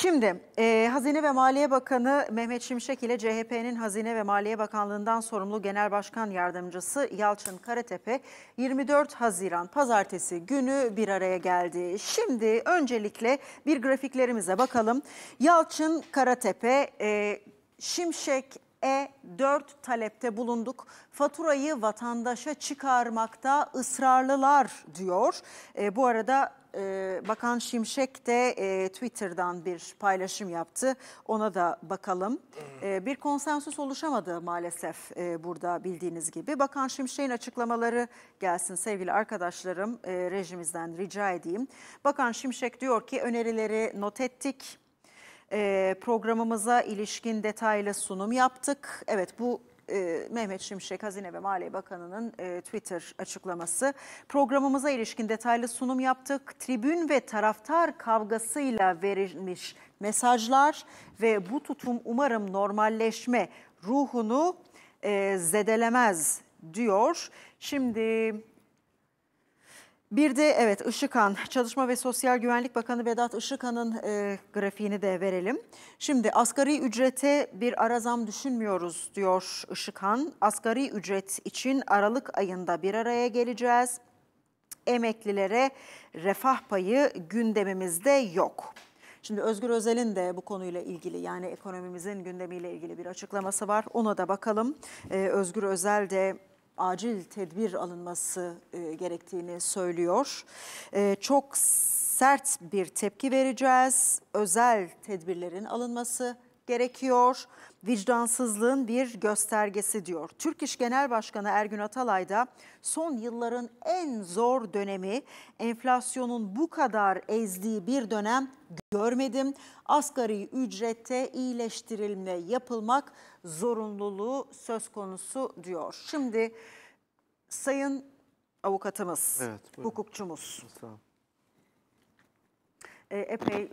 Şimdi e, Hazine ve Maliye Bakanı Mehmet Şimşek ile CHP'nin Hazine ve Maliye Bakanlığından sorumlu Genel Başkan Yardımcısı Yalçın Karatepe 24 Haziran Pazartesi günü bir araya geldi. Şimdi öncelikle bir grafiklerimize bakalım. Yalçın Karatepe e, Şimşek e4 talepte bulunduk. Faturayı vatandaşa çıkarmakta ısrarlılar diyor. E, bu arada e, Bakan Şimşek de e, Twitter'dan bir paylaşım yaptı. Ona da bakalım. E, bir konsensüs oluşamadı maalesef e, burada bildiğiniz gibi. Bakan Şimşek'in açıklamaları gelsin sevgili arkadaşlarım. E, rejimizden rica edeyim. Bakan Şimşek diyor ki önerileri not ettik e, programımıza ilişkin detaylı sunum yaptık. Evet bu e, Mehmet Şimşek Hazine ve Maliye Bakanı'nın e, Twitter açıklaması. Programımıza ilişkin detaylı sunum yaptık. Tribün ve taraftar kavgasıyla verilmiş mesajlar ve bu tutum umarım normalleşme ruhunu e, zedelemez diyor. Şimdi bir de evet Işıkhan, Çalışma ve Sosyal Güvenlik Bakanı Vedat Işıkhan'ın e, grafiğini de verelim. Şimdi asgari ücrete bir ara zam düşünmüyoruz diyor Işıkhan. Asgari ücret için Aralık ayında bir araya geleceğiz. Emeklilere refah payı gündemimizde yok. Şimdi Özgür Özel'in de bu konuyla ilgili yani ekonomimizin gündemiyle ilgili bir açıklaması var. Ona da bakalım. Ee, Özgür Özel de acil tedbir alınması e, gerektiğini söylüyor. E, çok sert bir tepki vereceğiz. Özel tedbirlerin alınması gerekiyor. Vicdansızlığın bir göstergesi diyor. Türk İş Genel Başkanı Ergün Atalay da son yılların en zor dönemi enflasyonun bu kadar ezdiği bir dönem görmedim. Asgari ücrette iyileştirilme yapılmak zorunluluğu söz konusu diyor. Şimdi sayın avukatımız, evet, hukukçumuz. Sağ olun. E, epey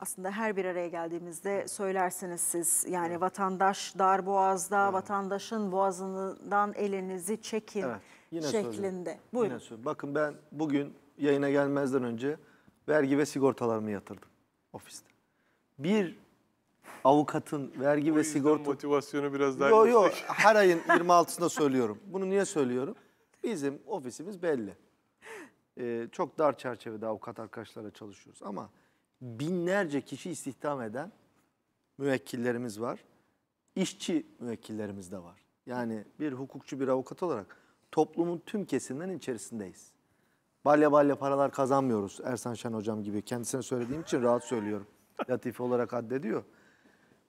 aslında her bir araya geldiğimizde söylersiniz siz. Yani evet. vatandaş dar boğazda, evet. vatandaşın boğazından elinizi çekin evet. Yine şeklinde. Yine söyleyeyim. Bakın ben bugün yayına gelmezden önce vergi ve sigortalarımı yatırdım ofiste. Bir avukatın vergi o ve sigorta... motivasyonu biraz daha Yok yok her ayın 26'sında söylüyorum. Bunu niye söylüyorum? Bizim ofisimiz belli. Ee, çok dar çerçevede avukat arkadaşlara çalışıyoruz ama binlerce kişi istihdam eden müvekkillerimiz var. İşçi müvekkillerimiz de var. Yani bir hukukçu, bir avukat olarak toplumun tüm kesiminden içerisindeyiz. Balya balya paralar kazanmıyoruz. Ersan Şen hocam gibi kendisine söylediğim için rahat söylüyorum. Latife olarak addediyor.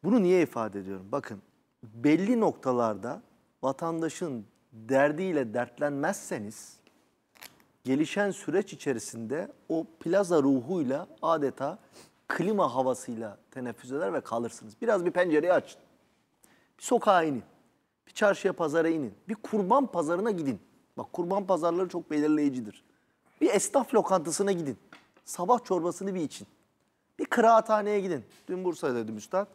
Bunu niye ifade ediyorum? Bakın belli noktalarda vatandaşın derdiyle dertlenmezseniz gelişen süreç içerisinde o plaza ruhuyla adeta klima havasıyla teneffüs eder ve kalırsınız. Biraz bir pencereyi açın. Bir sokağa inin. Bir çarşıya pazara inin. Bir kurban pazarına gidin. Bak kurban pazarları çok belirleyicidir. Bir esnaf lokantasına gidin. Sabah çorbasını bir için. Bir kıraathaneye gidin. Dün Bursa'daydım üstad.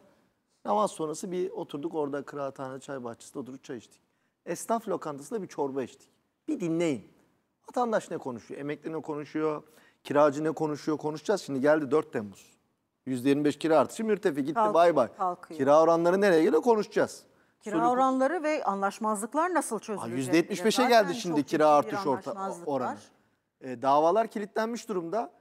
Namaz sonrası bir oturduk orada kıraathane çay bahçesinde oturup çay içtik. Esnaf lokantasında bir çorba içtik. Bir dinleyin. Vatandaş ne konuşuyor? Emekli ne konuşuyor? Kiracı ne konuşuyor? Konuşacağız. Şimdi geldi 4 Temmuz. %25 kira artışı mürtefi gitti Kalk- bay bay. kalkıyor. Kira oranları nereye geliyor konuşacağız. Kira Çocuk- oranları ve anlaşmazlıklar nasıl Aa, çözülecek? %75'e Zaten geldi şimdi kira artış orta oranı. E, davalar kilitlenmiş durumda.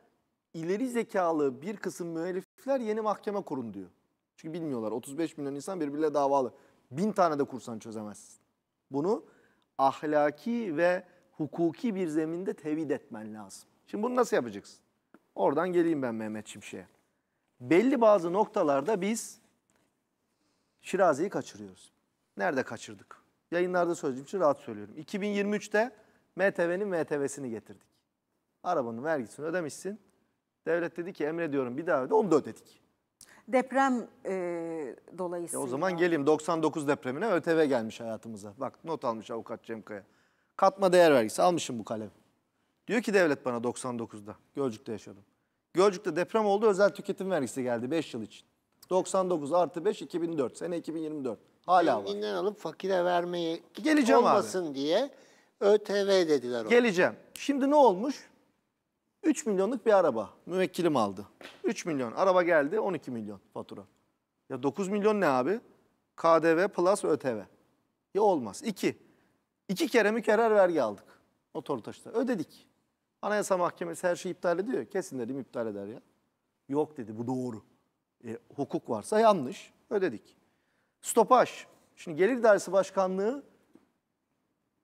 İleri zekalı bir kısım müellifler yeni mahkeme kurun diyor. Çünkü bilmiyorlar 35 milyon insan birbirle davalı. Bin tane de kursan çözemezsin. Bunu ahlaki ve hukuki bir zeminde tevhid etmen lazım. Şimdi bunu nasıl yapacaksın? Oradan geleyim ben Mehmet Şimşek'e. Belli bazı noktalarda biz Şirazi'yi kaçırıyoruz. Nerede kaçırdık? Yayınlarda söylediğim için rahat söylüyorum. 2023'te MTV'nin MTV'sini getirdik. Arabanın vergisini ödemişsin. Devlet dedi ki emrediyorum bir daha öde onu da ödedik. Deprem e, dolayısıyla. E o zaman geleyim 99 depremine ÖTV gelmiş hayatımıza. Bak not almış avukat Cem Kaya. Katma değer vergisi almışım bu kalemi. Diyor ki devlet bana 99'da Gölcük'te yaşıyordum. Gölcük'te deprem oldu özel tüketim vergisi geldi 5 yıl için. 99 artı 5 2004 sene 2024 hala var. Zenginden alıp fakire vermeye Geleceğim olmasın abi. diye ÖTV dediler. Ona. Geleceğim. Şimdi ne olmuş? 3 milyonluk bir araba müvekkilim aldı. 3 milyon araba geldi 12 milyon fatura. Ya 9 milyon ne abi? KDV plus ÖTV. Ya olmaz. 2. İki kere mükerrer vergi aldık motor taşıta. Ödedik. Anayasa Mahkemesi her şeyi iptal ediyor. Kesin dedim iptal eder ya. Yok dedi bu doğru. E, hukuk varsa yanlış. Ödedik. Stopaj. Şimdi Gelir dersi Başkanlığı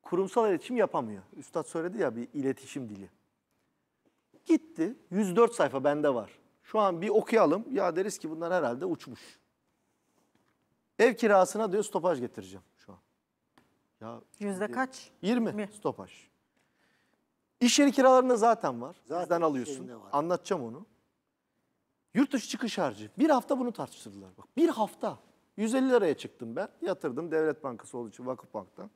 kurumsal iletişim yapamıyor. Üstad söyledi ya bir iletişim dili. Gitti. 104 sayfa bende var. Şu an bir okuyalım. Ya deriz ki bunlar herhalde uçmuş. Ev kirasına diyor stopaj getireceğim. Ya Yüzde kaç? 20 Mi? stopaj. İş yeri kiralarında zaten var. Zaten Bizden alıyorsun. Anlatacağım onu. Yurt dışı çıkış harcı. Bir hafta bunu tartıştırdılar. Bak bir hafta. 150 liraya çıktım ben. Yatırdım Devlet Bankası olduğu için Vakıfbank'tan.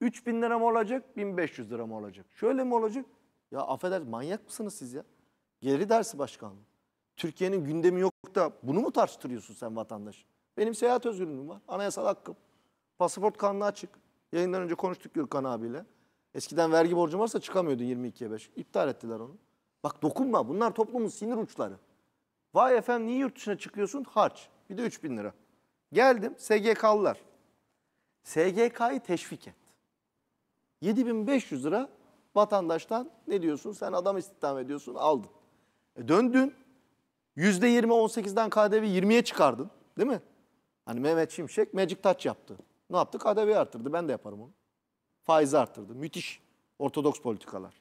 3000 lira mı olacak, 1500 lira mı olacak? Şöyle mi olacak? Ya affeder manyak mısınız siz ya? Geri dersi başkanım. Türkiye'nin gündemi yok da bunu mu tartıştırıyorsun sen vatandaş? Benim seyahat özgürlüğüm var. Anayasal hakkım. Pasaport kanlı açık. Yayından önce konuştuk Gürkan abiyle. Eskiden vergi borcum varsa çıkamıyordun 22'ye 5. İptal ettiler onu. Bak dokunma bunlar toplumun sinir uçları. Vay efendim niye yurt dışına çıkıyorsun? Harç. Bir de 3 bin lira. Geldim SGK'lılar. SGK'yı teşvik et. 7500 lira vatandaştan ne diyorsun? Sen adam istihdam ediyorsun aldın. E döndün %20 18'den KDV 20'ye çıkardın değil mi? Hani Mehmet Şimşek Magic Touch yaptı. Ne yaptı? KDV arttırdı. Ben de yaparım onu. Faizi arttırdı. Müthiş. Ortodoks politikalar.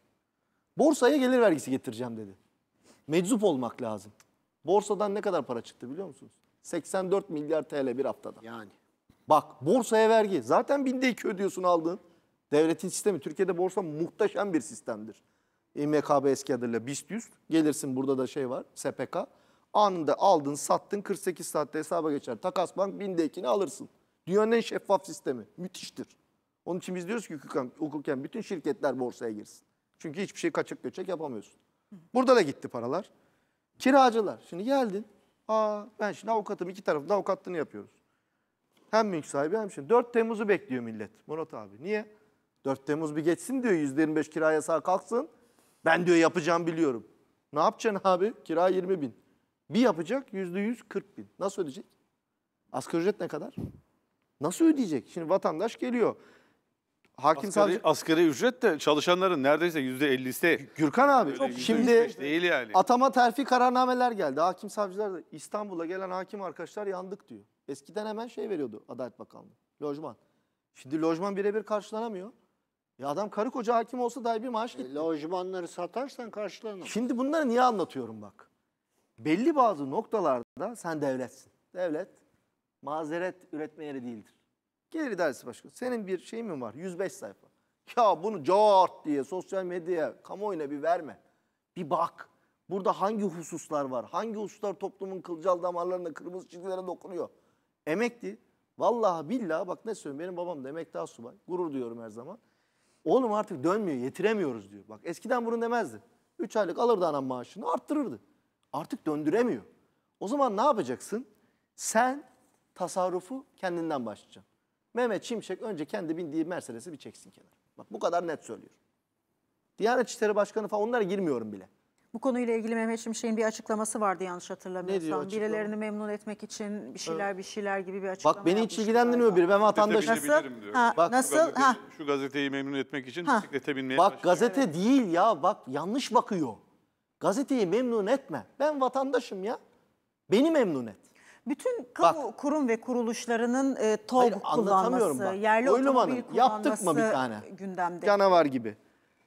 Borsaya gelir vergisi getireceğim dedi. Meczup olmak lazım. Borsadan ne kadar para çıktı biliyor musunuz? 84 milyar TL bir haftada. Yani. Bak borsaya vergi. Zaten binde iki ödüyorsun aldığın. Devletin sistemi. Türkiye'de borsa muhteşem bir sistemdir. İMKB eski adıyla BIST 100. Gelirsin burada da şey var SPK. Anında aldın sattın 48 saatte hesaba geçer. Takas bank binde ikini alırsın. Dünyanın en şeffaf sistemi. Müthiştir. Onun için biz diyoruz ki hukuken, hukuken bütün şirketler borsaya girsin. Çünkü hiçbir şey kaçak göçek yapamıyorsun. Burada da gitti paralar. Kiracılar. Şimdi geldin. Aa, ben şimdi avukatım iki tarafında avukatlığını yapıyoruz. Hem mülk sahibi hem şimdi. 4 Temmuz'u bekliyor millet. Murat abi. Niye? 4 Temmuz bir geçsin diyor. %25 kira yasağı kalksın. Ben diyor yapacağım biliyorum. Ne yapacaksın abi? Kira 20 bin. Bir yapacak %140 bin. Nasıl ödeyecek? Asgari ücret ne kadar? Nasıl ödeyecek? Şimdi vatandaş geliyor. Hakim asgari, savcı... asgari ücret de çalışanların neredeyse yüzde %50'si. Gürkan abi çok şimdi değil yani. atama terfi kararnameler geldi. Hakim savcılar da İstanbul'a gelen hakim arkadaşlar yandık diyor. Eskiden hemen şey veriyordu Adalet Bakanlığı. Lojman. Şimdi lojman birebir karşılanamıyor. Ya adam karı koca hakim olsa dahi bir maaş e, gitti. E, lojmanları satarsan karşılanır. Şimdi bunları niye anlatıyorum bak. Belli bazı noktalarda sen devletsin. Devlet mazeret üretme yeri değildir. Gelir İdaresi Başkanı senin bir şey mi var 105 sayfa. Ya bunu cart diye sosyal medyaya kamuoyuna bir verme. Bir bak burada hangi hususlar var? Hangi hususlar toplumun kılcal damarlarında kırmızı çizgilere dokunuyor? Emekli. Vallahi billahi bak ne söylüyorum benim babam da emekli asubay. Gurur duyuyorum her zaman. Oğlum artık dönmüyor yetiremiyoruz diyor. Bak eskiden bunu demezdi. 3 aylık alırdı anam maaşını arttırırdı. Artık döndüremiyor. O zaman ne yapacaksın? Sen tasarrufu kendinden başlayacağım. Mehmet Şimşek önce kendi bindiği Mercedes'i bir çeksin kenara. Bak bu kadar net söylüyor. Diyanet İşleri Başkanı falan onlara girmiyorum bile. Bu konuyla ilgili Mehmet Şimşek'in bir açıklaması vardı yanlış hatırlamıyorsam. Birilerini memnun etmek için bir şeyler evet. bir şeyler gibi bir açıklama Bak beni hiç ilgilendirmiyor biri. Ben vatandaş nasıl? Diyor. Ha, bak, nasıl? Gazete, ha. Şu gazeteyi memnun etmek için ha. bisiklete binmeye Bak başlıyor. gazete evet. değil ya bak yanlış bakıyor. Gazeteyi memnun etme. Ben vatandaşım ya. Beni memnun et. Bütün kamu Bak, kurum ve kuruluşlarının e, TOG kullanması, yerli otomobil yaptık mı bir tane? gündemde. Canavar gibi.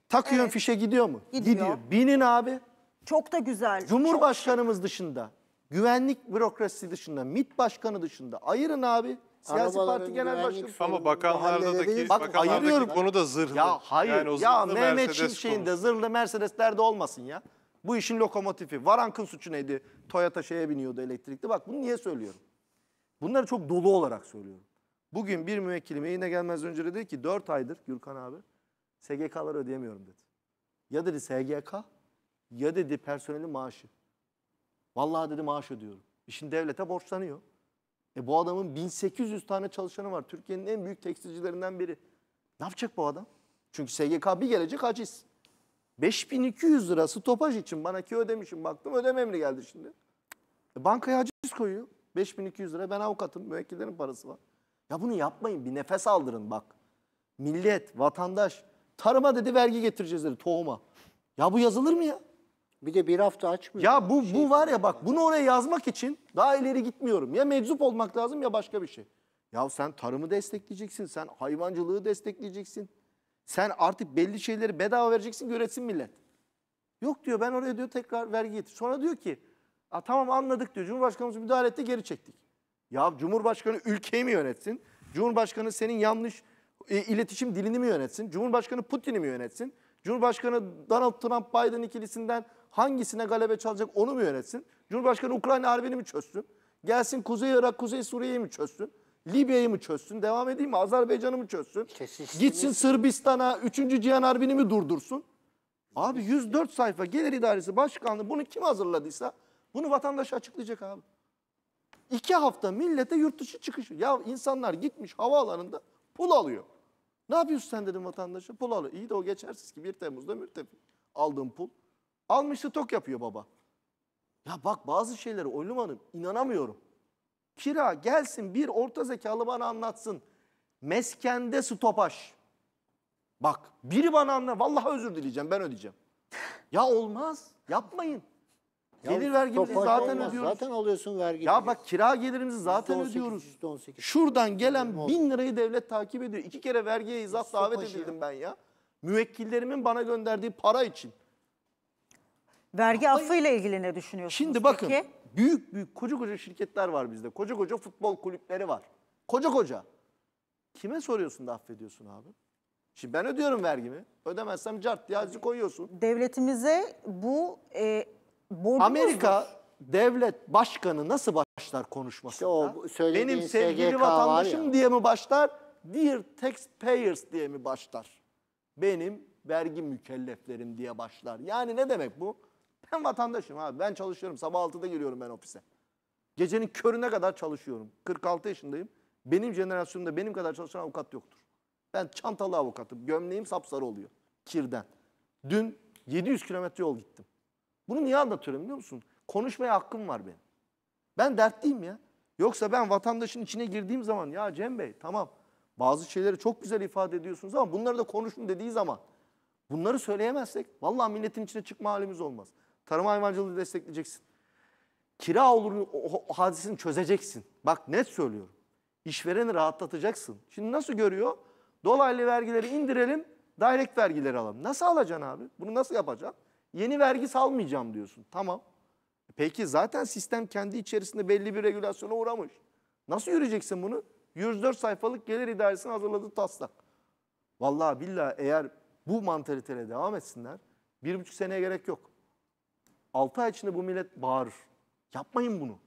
Takıyorsun evet. fişe gidiyor mu? Gidiyor. gidiyor. Binin abi. Çok da güzel. Cumhurbaşkanımız Çok... dışında, güvenlik bürokrasisi dışında, MİT başkanı dışında ayırın abi. Siyasi Parti Genel Başkanı. Ama bakanlarda da ki, bak, ayırıyorum. konu da zırhlı. Ya hayır. Yani ya Mehmet Mercedes de zırhlı Mercedesler de olmasın ya. Bu işin lokomotifi. Varank'ın suçu neydi? Toyota şeye biniyordu elektrikli. Bak bunu niye söylüyorum? Bunları çok dolu olarak söylüyorum. Bugün bir müvekkilim yine gelmez önce dedi ki 4 aydır Gürkan abi SGK'ları ödeyemiyorum dedi. Ya dedi SGK ya dedi personelin maaşı. Vallahi dedi maaş ödüyorum. İşin devlete borçlanıyor. E bu adamın 1800 tane çalışanı var. Türkiye'nin en büyük tekstilcilerinden biri. Ne yapacak bu adam? Çünkü SGK bir gelecek aciz. 5200 lirası topaj için bana ki ödemişim baktım ödeme emri geldi şimdi. E, bankaya haciz koyuyor. 5200 lira ben avukatım müvekkillerin parası var. Ya bunu yapmayın bir nefes aldırın bak. Millet, vatandaş tarıma dedi vergi getireceğiz dedi tohuma. Ya bu yazılır mı ya? Bir de bir hafta açmıyor. Ya bu, şey bu var ya bak bunu oraya yazmak için daha ileri gitmiyorum. Ya meczup olmak lazım ya başka bir şey. Ya sen tarımı destekleyeceksin, sen hayvancılığı destekleyeceksin. Sen artık belli şeyleri bedava vereceksin göresin millet. Yok diyor ben oraya diyor tekrar vergi getir. Sonra diyor ki A, tamam anladık diyor. Cumhurbaşkanımız müdahale etti geri çektik. Ya Cumhurbaşkanı ülkeyi mi yönetsin? Cumhurbaşkanı senin yanlış e, iletişim dilini mi yönetsin? Cumhurbaşkanı Putin'i mi yönetsin? Cumhurbaşkanı Donald Trump Biden ikilisinden hangisine galebe çalacak onu mu yönetsin? Cumhurbaşkanı Ukrayna harbini mi çözsün? Gelsin Kuzey Irak, Kuzey Suriye'yi mi çözsün? Libya'yı mı çözsün? Devam edeyim mi? Azerbaycan'ı mı çözsün? Kesiştiniz. Gitsin Sırbistan'a 3. Cihan Harbi'ni mi durdursun? Abi 104 sayfa Gelir idaresi Başkanlığı bunu kim hazırladıysa bunu vatandaş açıklayacak abi. İki hafta millete yurt dışı çıkışı. Ya insanlar gitmiş havaalanında pul alıyor. Ne yapıyorsun sen dedim vatandaşa? Pul alıyor. İyi de o geçersiz ki 1 Temmuz'da mürtefik aldığım pul. Almış tok yapıyor baba. Ya bak bazı şeylere Oylum Hanım inanamıyorum kira gelsin bir orta zekalı bana anlatsın. Meskende stopaj. Bak biri bana anla vallahi özür dileyeceğim ben ödeyeceğim. Ya olmaz yapmayın. Ya Gelir vergimizi zaten olmaz. ödüyoruz. Zaten alıyorsun vergi. Ya bak kira gelirimizi zaten %18, ödüyoruz. %18. Şuradan gelen bin lirayı devlet takip ediyor. İki kere vergiye izah davet edildim ya. ben ya. Müvekkillerimin bana gönderdiği para için. Vergi affıyla ilgili ne düşünüyorsunuz Şimdi bakın. Peki? Büyük büyük koca koca şirketler var bizde. Koca koca futbol kulüpleri var. Koca koca. Kime soruyorsun da affediyorsun abi? Şimdi ben ödüyorum vergimi. Ödemezsem cart diye azıcık koyuyorsun. Devletimize bu e, borcumuzdur. Amerika devlet başkanı nasıl başlar konuşmasında? İşte Benim sevgili SGK vatandaşım diye mi başlar? Dear taxpayers diye mi başlar? Benim vergi mükelleflerim diye başlar. Yani ne demek bu? Ben vatandaşım abi. Ben çalışıyorum. Sabah 6'da geliyorum ben ofise. Gecenin körüne kadar çalışıyorum. 46 yaşındayım. Benim jenerasyonumda benim kadar çalışan avukat yoktur. Ben çantalı avukatım. Gömleğim sapsarı oluyor. Kirden. Dün 700 kilometre yol gittim. Bunu niye anlatıyorum biliyor musun? Konuşmaya hakkım var benim. Ben dertliyim ya. Yoksa ben vatandaşın içine girdiğim zaman ya Cem Bey tamam bazı şeyleri çok güzel ifade ediyorsunuz ama bunları da konuşun dediği zaman bunları söyleyemezsek vallahi milletin içine çıkma halimiz olmaz. Tarım hayvancılığı destekleyeceksin. Kira olur hadisini çözeceksin. Bak net söylüyorum. İşvereni rahatlatacaksın. Şimdi nasıl görüyor? Dolaylı vergileri indirelim, direkt vergileri alalım. Nasıl alacaksın abi? Bunu nasıl yapacaksın? Yeni vergi salmayacağım diyorsun. Tamam. E peki zaten sistem kendi içerisinde belli bir regülasyona uğramış. Nasıl yürüyeceksin bunu? 104 sayfalık gelir idaresini hazırladı taslak. Vallahi billahi eğer bu mantalitele devam etsinler, bir buçuk seneye gerek yok. 6 ay içinde bu millet bağırır. Yapmayın bunu.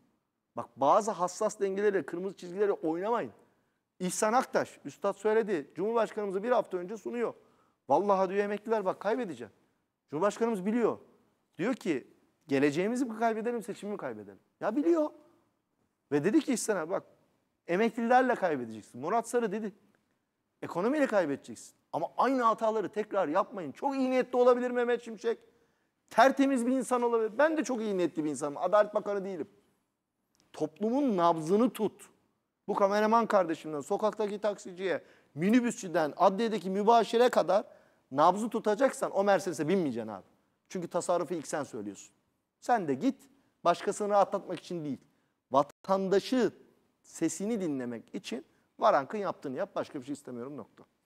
Bak bazı hassas dengelerle, kırmızı çizgilerle oynamayın. İhsan Aktaş, Üstad söyledi. Cumhurbaşkanımızı bir hafta önce sunuyor. Vallahi diyor emekliler bak kaybedeceğim. Cumhurbaşkanımız biliyor. Diyor ki geleceğimizi mi kaybedelim, seçimi mi kaybedelim? Ya biliyor. Ve dedi ki İhsan bak emeklilerle kaybedeceksin. Murat Sarı dedi. Ekonomiyle kaybedeceksin. Ama aynı hataları tekrar yapmayın. Çok iyi niyetli olabilir Mehmet Şimşek. Tertemiz bir insan olabilir. Ben de çok iyi niyetli bir insanım. Adalet Bakanı değilim. Toplumun nabzını tut. Bu kameraman kardeşimden, sokaktaki taksiciye, minibüsçüden, adliyedeki mübaşire kadar nabzı tutacaksan o Mercedes'e binmeyeceksin abi. Çünkü tasarrufu ilk sen söylüyorsun. Sen de git başkasını rahatlatmak için değil. Vatandaşı sesini dinlemek için varankın yaptığını yap başka bir şey istemiyorum nokta.